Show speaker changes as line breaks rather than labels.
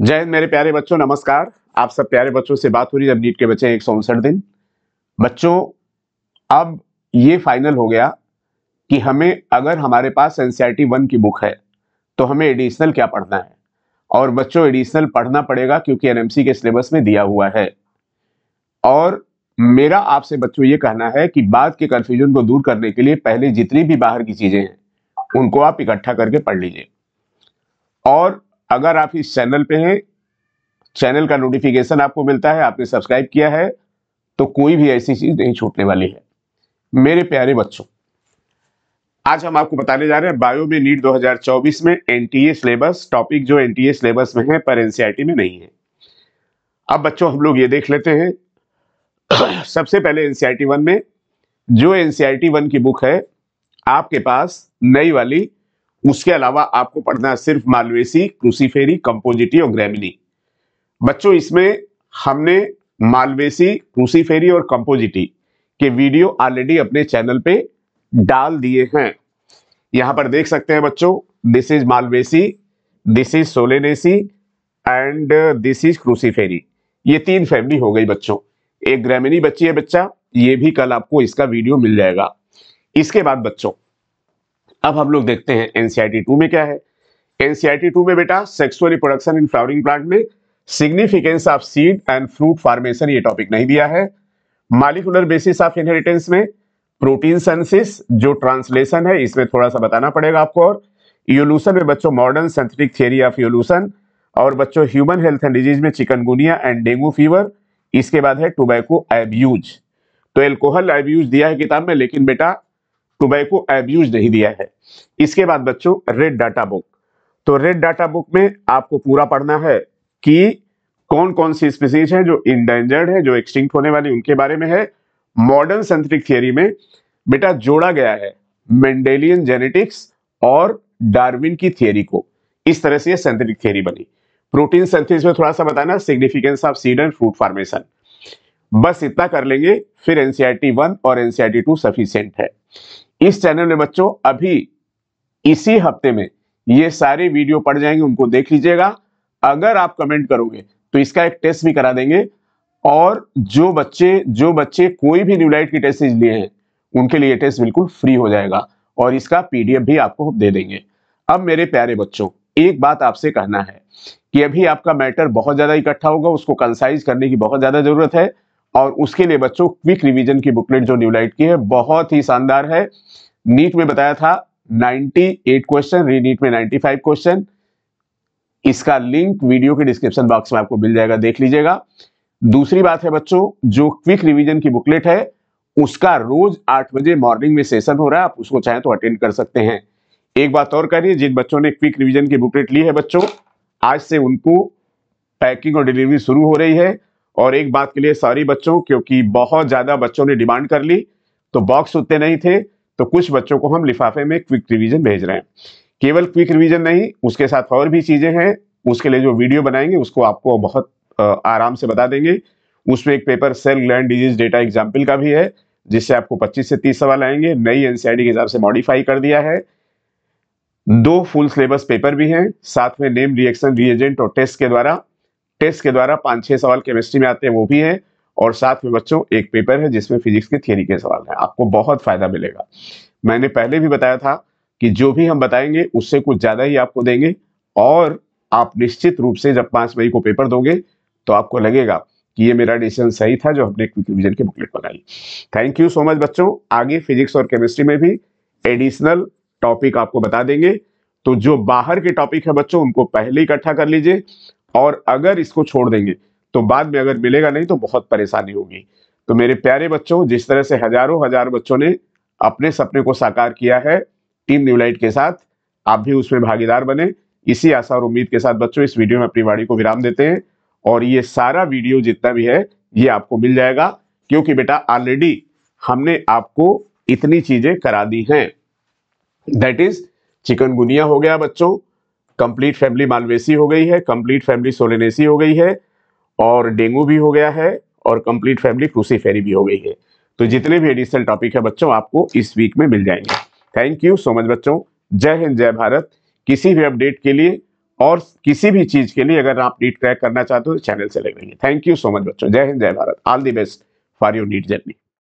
जय हिंद मेरे प्यारे बच्चों नमस्कार आप सब प्यारे बच्चों से बात हो रही है अब नीट के बच्चे सौ उनसठ दिन बच्चों अब ये फाइनल हो गया कि हमें अगर हमारे पास एनसीईआरटी वन e की बुक है तो हमें एडिशनल क्या पढ़ना है और बच्चों एडिशनल पढ़ना पड़ेगा क्योंकि एनएमसी के सिलेबस में दिया हुआ है और मेरा आपसे बच्चों ये कहना है कि बाद के कन्फ्यूजन को दूर करने के लिए पहले जितनी भी बाहर की चीज़ें हैं उनको आप इकट्ठा करके पढ़ लीजिए और अगर आप इस चैनल पे हैं चैनल का नोटिफिकेशन आपको मिलता है आपने सब्सक्राइब किया है तो कोई भी ऐसी चीज़ नहीं छूटने वाली है मेरे प्यारे बच्चों आज हम आपको बताने जा रहे हैं बायो में नीट 2024 में एनटीए सिलेबस टॉपिक जो एनटीए सिलेबस में है पर एनसीईआरटी e में नहीं है अब बच्चों हम लोग ये देख लेते हैं सबसे पहले एनसीईआरटी वन e में जो एनसीईआरटी वन e की बुक है आपके पास नई वाली उसके अलावा आपको पढ़ना है सिर्फ मालवेसी क्रूसीफेरी कंपोजिटी और ग्रेमिनी बच्चों इसमें हमने मालवेसी क्रूसीफेरी और कंपोजिटी के वीडियो ऑलरेडी अपने चैनल पे डाल दिए हैं यहाँ पर देख सकते हैं बच्चों this is Malvaceae this is Solanaceae and this is Cruciferae ये तीन फैमिली हो गई बच्चों एक ग्रेमिनी बच्ची है बच्चा ये भी कल आपको इसका वीडियो मिल जाएगा इसके बाद बच्चों अब हम लोग देखते हैं एनसीआईटी टू में क्या है एनसीआईटी टू में बेटा sexual reproduction in flowering plant में significance of seed and fruit formation ये टॉपिक नहीं दिया है मालिकुलर बेसिस ऑफ इनहेरिटेंस में प्रोटीन सेंसिस जो ट्रांसलेशन है इसमें थोड़ा सा बताना पड़ेगा आपको और यूलूशन में बच्चों modern synthetic theory of evolution और बच्चों ह्यूमन हेल्थ एंड डिजीज में चिकनगुनिया एंड डेंगू फीवर इसके बाद है टोबैको एब्यूज तो एल्कोहल एब्यूज दिया है किताब में लेकिन बेटा टोबैको एब्यूज नहीं दिया है इसके बाद बच्चों रेड डाटा बुक तो रेड डाटा बुक में आपको पूरा पढ़ना है कि कौन कौन सी स्पीसीज है जो इंडेंजर्ड है जो एक्सटिंक्ट होने वाली उनके बारे में है मॉडर्न सेंट्रिक थियोरी में बेटा जोड़ा गया है मेंडेलियन जेनेटिक्स और डार्विन की थियोरी को इस तरह से ये सेंथेटिक थियोरी बनी प्रोटीन सेंथेसिस में थोड़ा सा बताना significance of seed and fruit formation बस इतना कर लेंगे फिर एनसीआरटी वन e और एनसीआरटी टू सफिशियंट है इस चैनल में बच्चों अभी इसी हफ्ते में ये सारे वीडियो पड़ जाएंगे उनको देख लीजिएगा अगर आप कमेंट करोगे तो इसका एक टेस्ट भी करा देंगे और जो बच्चे जो बच्चे कोई भी न्यूलाइट की टेस्ट लिए हैं उनके लिए टेस्ट बिल्कुल फ्री हो जाएगा और इसका पीडीएफ भी आपको दे देंगे अब मेरे प्यारे बच्चों एक बात आपसे कहना है कि अभी आपका मैटर बहुत ज़्यादा इकट्ठा होगा उसको कंसाइज करने की बहुत ज़्यादा ज़रूरत है और उसके लिए बच्चों क्विक रिवीजन की बुकलेट जो न्यूलाइट की है बहुत ही शानदार है नीट में बताया था 98 क्वेश्चन रीनीट में 95 क्वेश्चन इसका लिंक वीडियो के डिस्क्रिप्शन बॉक्स में आपको मिल जाएगा देख लीजिएगा दूसरी बात है बच्चों जो क्विक रिवीजन की बुकलेट है उसका रोज आठ बजे मॉर्निंग में सेशन हो रहा है आप उसको चाहें तो अटेंड कर सकते हैं एक बात और करिए जिन बच्चों ने क्विक रिवीजन की बुकलेट ली है बच्चों आज से उनको पैकिंग और डिलीवरी शुरू हो रही है और एक बात के लिए सॉरी बच्चों क्योंकि बहुत ज़्यादा बच्चों ने डिमांड कर ली तो बॉक्स उतने नहीं थे तो कुछ बच्चों को हम लिफाफे में क्विक रिवीजन भेज रहे हैं केवल क्विक रिवीजन नहीं उसके साथ और भी चीज़ें हैं उसके लिए जो वीडियो बनाएंगे उसको आपको बहुत आराम से बता देंगे उसमें एक paper cell gland disease data example का भी है जिससे आपको 25 से 30 सवाल आएंगे नई एनसीईआरटी के हिसाब से मॉडिफाई कर दिया है दो फुल सिलेबस पेपर भी हैं साथ में नेम रिएक्शन रिएजेंट और टेस्ट के द्वारा टेस्ट के द्वारा पांच छह सवाल केमिस्ट्री में आते हैं वो भी है और साथ में बच्चों एक पेपर है जिसमें फिजिक्स के थियरी के सवाल है आपको बहुत फायदा मिलेगा मैंने पहले भी बताया था कि जो भी हम बताएंगे उससे कुछ ज़्यादा ही आपको देंगे और आप निश्चित रूप से जब पांच मई को पेपर दोगे तो आपको लगेगा कि ये मेरा डिसीजन सही था जो हमने क्विक रिविजन की बुकलेट बनाई थैंक यू सो मच बच्चों आगे फिजिक्स और केमिस्ट्री में भी एडिशनल टॉपिक आपको बता देंगे तो जो बाहर के टॉपिक है बच्चों उनको पहले इकट्ठा कर लीजिए और अगर इसको छोड़ देंगे तो बाद में अगर मिलेगा नहीं तो बहुत परेशानी होगी तो मेरे प्यारे बच्चों जिस तरह से हजारों हजार बच्चों ने अपने सपने को साकार किया है टीम न्यूलाइट के साथ आप भी उसमें भागीदार बने इसी आशा और उम्मीद के साथ बच्चों इस वीडियो में अपनी वाणी को विराम देते हैं और ये सारा वीडियो जितना भी है ये आपको मिल जाएगा क्योंकि बेटा ऑलरेडी हमने आपको इतनी चीजें करा दी हैं दैट इज चिकनगुनिया हो गया बच्चों कंप्लीट फैमिली मालवेसी हो गई है कंप्लीट फैमिली सोलेनेसी हो गई है और डेंगू भी हो गया है और कंप्लीट फैमिली क्रूसीफेरी भी हो गई है तो जितने भी एडिशनल टॉपिक है बच्चों आपको इस वीक में मिल जाएंगे थैंक यू सो मच बच्चों जय हिंद जय भारत किसी भी अपडेट के लिए और किसी भी चीज के लिए अगर आप नीट क्रैक करना चाहते हो तो चैनल से लग रही थैंक यू सो मच बच्चों जय हिंद जय Bharat all the best for your NEET journey